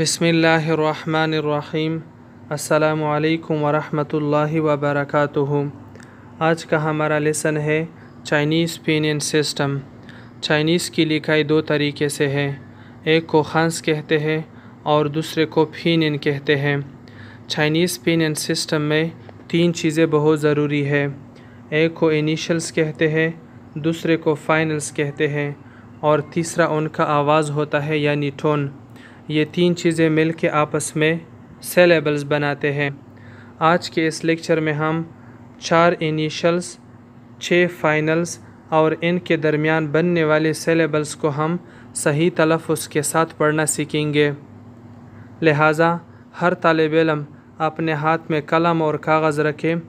बसमीम् अल्लाम वरहमतुल्लाहि वबरकातुहु आज का हमारा लेसन है चाइनीज़ पीनियन सिस्टम चाइनीज़ की लिखाई दो तरीके से है एक को खांस कहते हैं और दूसरे को इन कहते हैं चाइनीज़ पीनियन सिस्टम में तीन चीज़ें बहुत ज़रूरी है एक को इनिशल्स कहते हैं दूसरे को फाइनल्स कहते हैं और तीसरा उनका आवाज़ होता है यानी टोन ये तीन चीज़ें मिल के आपस में सेलेबल्स बनाते हैं आज के इस लेक्चर में हम चार इनिशल्स छः फाइनल्स और इनके दरमियान बनने वाले सेलेबल्स को हम सही तलफ़ के साथ पढ़ना सीखेंगे लिहाजा हर तालब इलम अपने हाथ में कलम और कागज़ रखें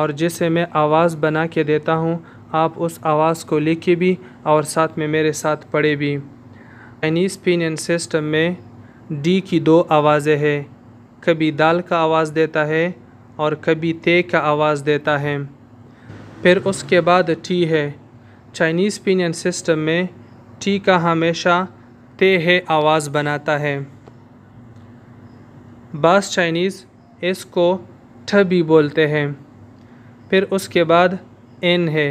और जिसे मैं आवाज़ बना के देता हूँ आप उस आवाज़ को लिखे भी और साथ में मेरे साथ पढ़े भी एनीस पिन सिस्टम में डी की दो आवाज़ें हैं कभी दाल का आवाज़ देता है और कभी ते का आवाज़ देता है फिर उसके बाद टी है चाइनीज़ पिनियन सिस्टम में टी का हमेशा ते है आवाज़ बनाता है बास चाइनीज़ इसको ठ भी बोलते हैं फिर उसके बाद एन है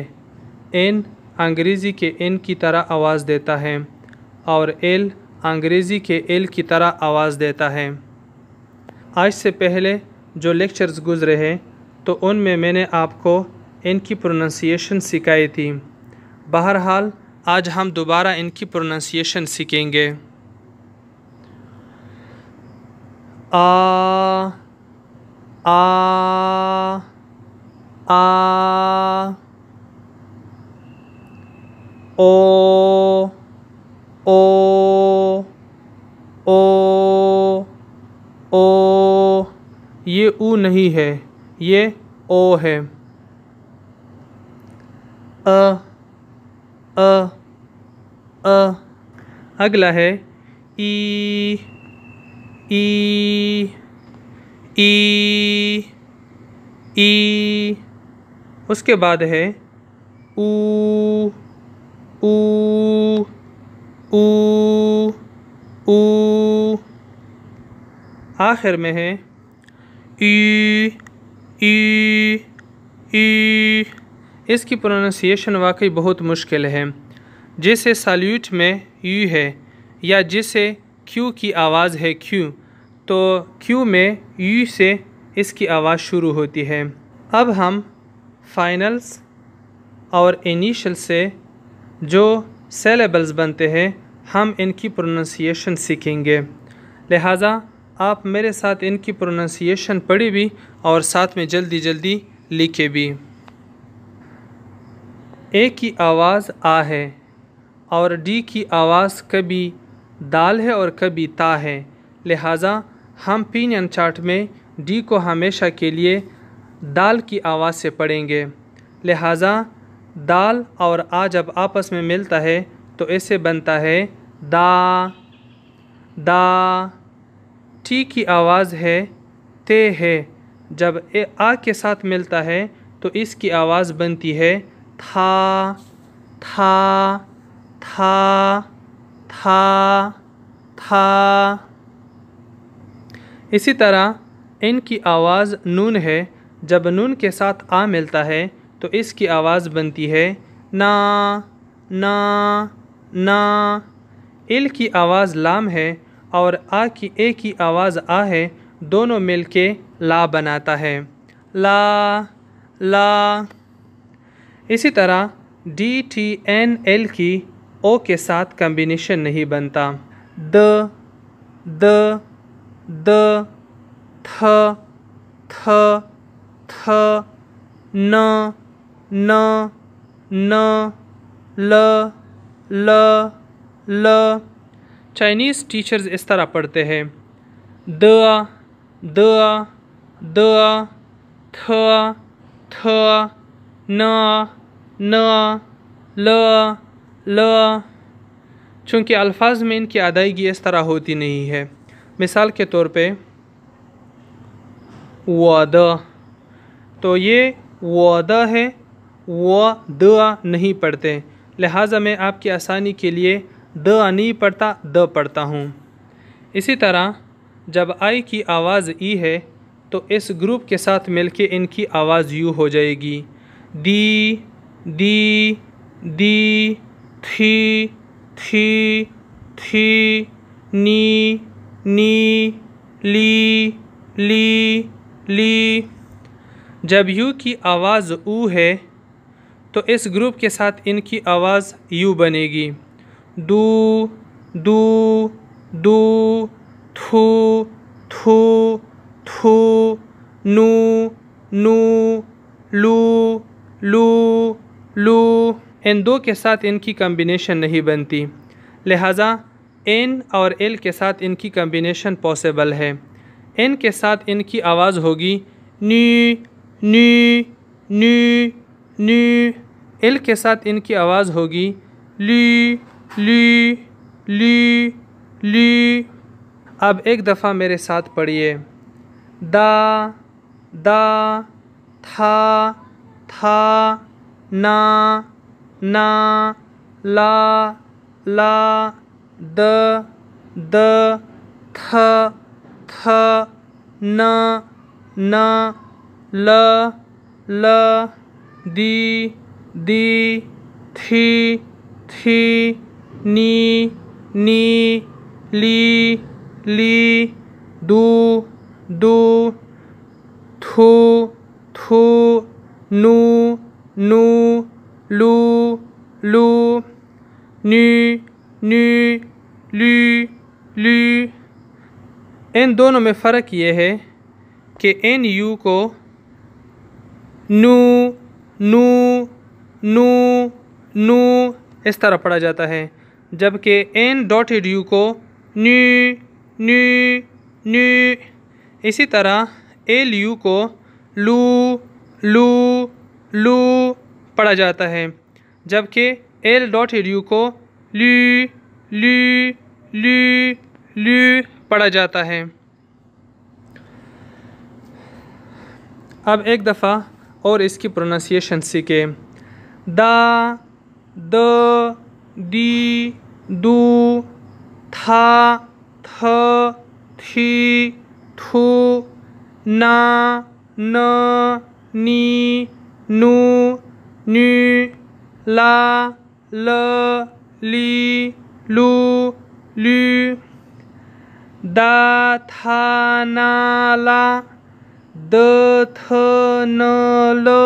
एन अंग्रेज़ी के एन की तरह आवाज़ देता है और एल अंग्रेज़ी के एल की तरह आवाज़ देता है आज से पहले जो लेक्चर्स गुजरे हैं तो उनमें मैंने आपको इनकी प्रोनंसिएशन सिखाई थी बहरहाल आज हम दोबारा इनकी प्रोनंसिएशन सीखेंगे आ आ आ ओ ओ ये ऊ नहीं है ये ओ है अ अ अ अगला है ई ई ई ई उसके बाद है ऊ ऊ ऊ आखिर में है ई ई ई इसकी प्रोनाउंसिएशन वाकई बहुत मुश्किल है जैसे सल्यूट में यू है या जैसे क्यू की आवाज़ है क्यू तो क्यू में यू से इसकी आवाज़ शुरू होती है अब हम फाइनल्स और इनिशियल से जो सेलेबल्स बनते हैं हम इनकी प्रोनाउंसिएशन सीखेंगे लिहाजा आप मेरे साथ इनकी प्रोनाउंसिएशन पढ़ी भी और साथ में जल्दी जल्दी लिखे भी ए की आवाज़ आ है और डी की आवाज़ कभी दाल है और कभी ता है लिहाजा हम पीनियन चार्ट में डी को हमेशा के लिए दाल की आवाज़ से पढ़ेंगे लिहाजा दाल और आ जब आपस में मिलता है तो ऐसे बनता है दा दा टी की आवाज़ है ते है जब ए आ के साथ मिलता है तो इसकी आवाज़ बनती है था था था था था इसी तरह इनकी आवाज़ नून है जब नून के साथ आ मिलता है तो इसकी आवाज़ बनती है ना ना ना इल की आवाज़ लाम है और आ की ए की आवाज़ आ है दोनों मिल के ला बनाता है ला ला इसी तरह डी टी एन एल की ओ के साथ कम्बिनेशन नहीं बनता द द द थ थ थ न न न ल ल ल चाइनीज़ टीचर्स इस तरह पढ़ते हैं द द द थ थ न न ल ल चूँकि अल्फाज में इनकी अदायगी इस तरह होती नहीं है मिसाल के तौर पे द तो ये द है व द नहीं पढ़ते लिहाजा मैं आपकी आसानी के लिए द नहीं पढ़ता द पढ़ता हूँ इसी तरह जब आई की आवाज़ ई है तो इस ग्रुप के साथ मिलके इनकी आवाज़ यू हो जाएगी दी दी दी थी थी थी नी नी ली ली ली जब यू की आवाज़ ऊ है तो इस ग्रुप के साथ इनकी आवाज़ यू बनेगी दू दू दू थू थू थू नू नू लू लू लू इन दो के साथ इनकी कम्बिनेशन नहीं बनती लिहाजा एन और एल के साथ इनकी कम्बिनेशन पॉसिबल है एन के साथ इनकी आवाज़ होगी नी नी नी नी एल के साथ इनकी आवाज़ होगी ली ली ली ली अब एक दफ़ा मेरे साथ पढ़िए दा दा था था ना ना ला ला द द थ थ न न ल ल दी दी थी थी नी नी ली ली दू दू थू थू नू नू लू लू नी नी ली ली इन दोनों में फ़र्क ये है कि एन यू को नू नू नू नू इस तरह पढ़ा जाता है जबकि एन डी यू को न्यू न्यू न्यू इसी तरह एल यू को लू लू लू पढ़ा जाता है जबकि एल डॉटेड यू को ली ली ली ली पढ़ा जाता है अब एक दफ़ा और इसकी प्रोनाउंसिएशन सीखे द दी दु था थ थी थु ना न नी नु नु ला ल ली लु लु दा था ना ला द थ न ल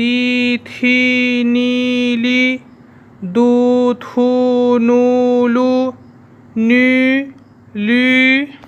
दी थी नी ली du thu nu lu ni li